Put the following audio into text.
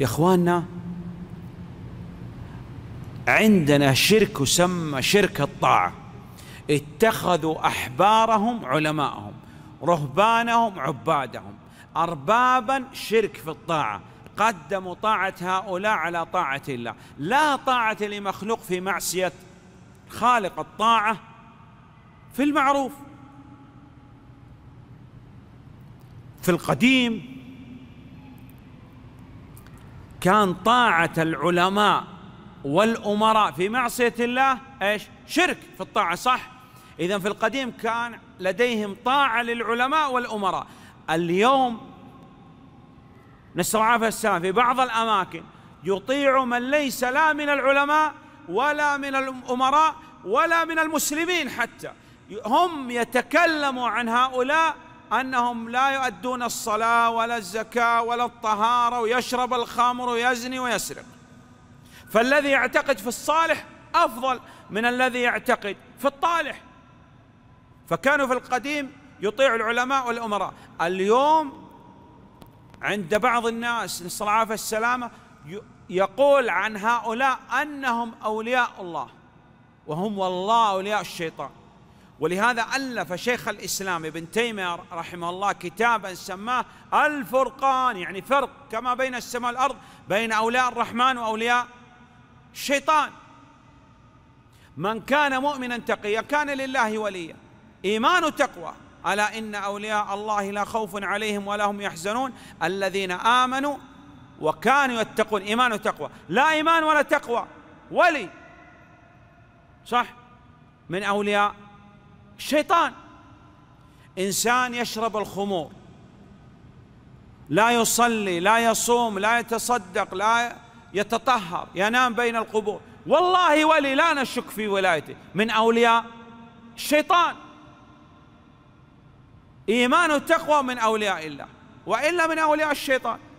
يا اخواننا عندنا شرك سمى شرك الطاعه اتخذوا احبارهم علماءهم رهبانهم عبادهم اربابا شرك في الطاعه قدموا طاعه هؤلاء على طاعه الله لا طاعه لمخلوق في معصيه خالق الطاعه في المعروف في القديم كان طاعة العلماء والأمراء في معصية الله إيش شرك في الطاعة صح إذا في القديم كان لديهم طاعة للعلماء والأمراء اليوم نسأل العافية السلام في بعض الأماكن يطيع من ليس لا من العلماء ولا من الأمراء ولا من المسلمين حتى هم يتكلموا عن هؤلاء أنهم لا يؤدون الصلاة ولا الزكاة ولا الطهارة ويشرب الخمر ويزني ويسرق فالذي يعتقد في الصالح أفضل من الذي يعتقد في الطالح فكانوا في القديم يطيع العلماء والأمراء اليوم عند بعض الناس نسأل العافية السلامة يقول عن هؤلاء أنهم أولياء الله وهم والله أولياء الشيطان ولهذا ألف شيخ الإسلام ابن تيمية رحمه الله كتابا سماه الفرقان يعني فرق كما بين السماء والأرض بين أولياء الرحمن وأولياء الشيطان من كان مؤمنا تقيا كان لله وليا إيمان تقوى ألا إن أولياء الله لا خوف عليهم ولا هم يحزنون الذين آمنوا وكانوا يتقون إيمان تقوى لا إيمان ولا تقوى ولي صح من أولياء شيطان انسان يشرب الخمور لا يصلي لا يصوم لا يتصدق لا يتطهر ينام بين القبور والله ولي لا نشك في ولايته من اولياء الشيطان ايمان التقوى من اولياء الله والا من اولياء الشيطان